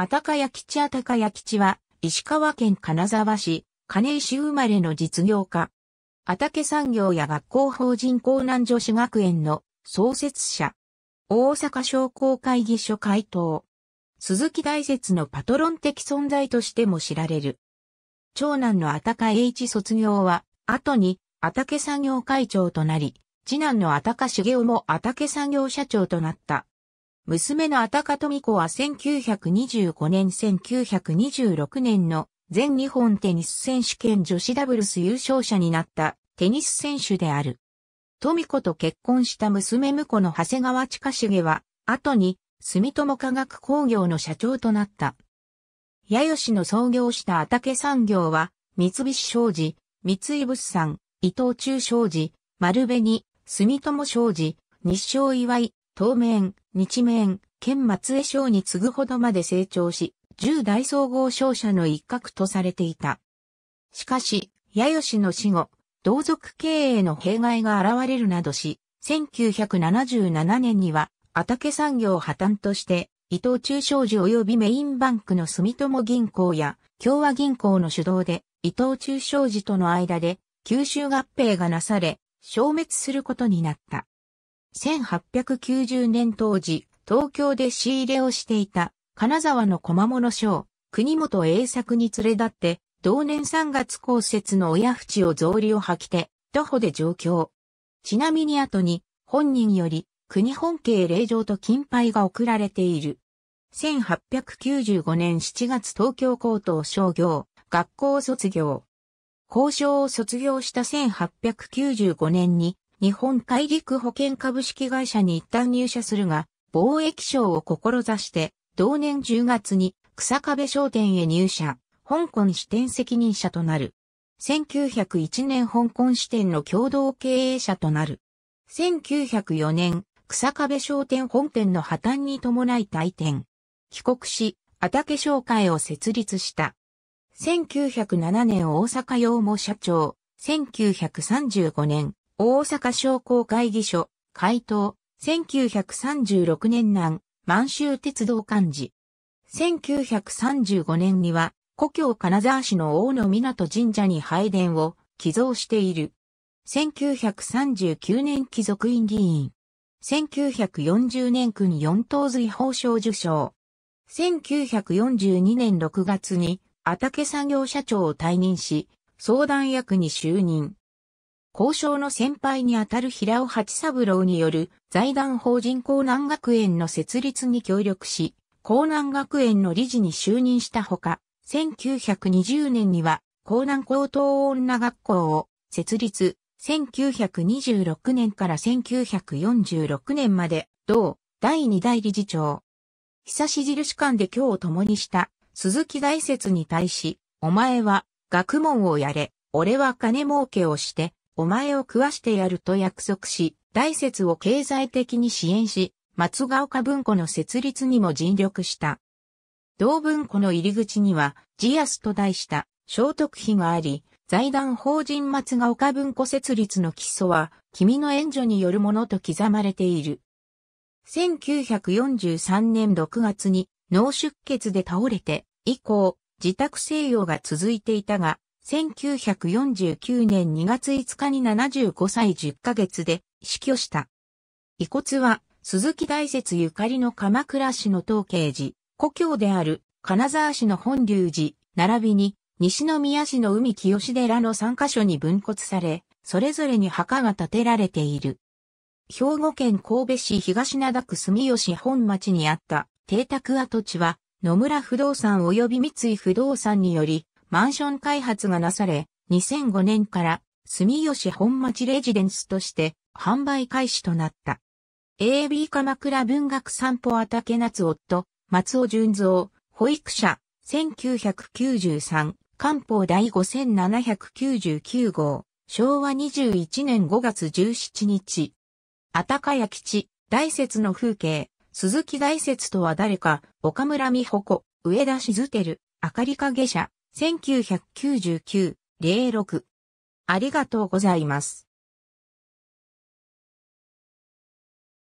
あたかや吉あたかや吉は、石川県金沢市、金井市生まれの実業家。あたけ産業や学校法人江南女子学園の創設者。大阪商工会議所会頭。鈴木大説のパトロン的存在としても知られる。長男のあたか栄一卒業は、後に、あたけ産業会長となり、次男のあたか茂雄もあたけ産業社長となった。娘のアタカトミコは1925年1926年の全日本テニス選手権女子ダブルス優勝者になったテニス選手である。トミコと結婚した娘婿の長谷川近重は、後に住友化学工業の社長となった。八吉の創業したアタケ産業は、三菱商事、三井物産、伊藤忠商事、丸紅、住友商事、日商祝い、当面、日面、県松江省に次ぐほどまで成長し、10大総合商社の一角とされていた。しかし、八吉の死後、同族経営の弊害が現れるなどし、1977年には、畑産業破綻として、伊藤忠商事及びメインバンクの住友銀行や共和銀行の主導で伊藤忠商事との間で吸収合併がなされ消滅することになった。1890年当時、東京で仕入れをしていた、金沢の小間物商、国本栄作に連れ立って、同年3月公設の親淵を草履を履きて、徒歩で上京。ちなみに後に、本人より、国本家霊場と金牌が贈られている。1895年7月東京高等商業、学校卒業。交渉を卒業した1895年に日本大陸保険株式会社に一旦入社するが、貿易商を志して、同年10月に草壁商店へ入社、香港支店責任者となる。1901年香港支店の共同経営者となる。1904年、草壁商店本店の破綻に伴い退店。帰国し、あたけ商会を設立した。1907年大阪用母社長、1935年大阪商工会議所、回答、1936年南、満州鉄道幹事。1935年には、故郷金沢市の大野港神社に拝殿を寄贈している。1939年貴族院議員。1940年君四等随法賞受賞。1942年6月に、畑作業社長を退任し、相談役に就任。交渉の先輩にあたる平尾八三郎による財団法人江南学園の設立に協力し、江南学園の理事に就任したほか、1920年には江南高等女学校を設立、1926年から1946年まで、同第二代理事長。久し印館で今日共にした鈴木大説に対し、お前は学問をやれ、俺は金儲けをして、お前を食わしてやると約束し、大説を経済的に支援し、松ヶ丘文庫の設立にも尽力した。同文庫の入り口には、ジアスと題した、聖徳碑があり、財団法人松ヶ丘文庫設立の基礎は、君の援助によるものと刻まれている。1943年6月に脳出血で倒れて、以降、自宅静養が続いていたが、1949年2月5日に75歳10ヶ月で死去した。遺骨は鈴木大説ゆかりの鎌倉市の東慶寺、故郷である金沢市の本龍寺、並びに西宮市の海清寺の3カ所に分骨され、それぞれに墓が建てられている。兵庫県神戸市東灘区住吉本町にあった邸宅跡地は野村不動産及び三井不動産によりマンション開発がなされ、2005年から住吉本町レジデンスとして販売開始となった。AB 鎌倉文学散歩畑夏夫、松尾純造、保育者、1993、官報第5799号、昭和21年5月17日。あたかや吉、大雪の風景、鈴木大雪とは誰か、岡村美穂子、上田静て明かり影者、1999-06。ありがとうございます。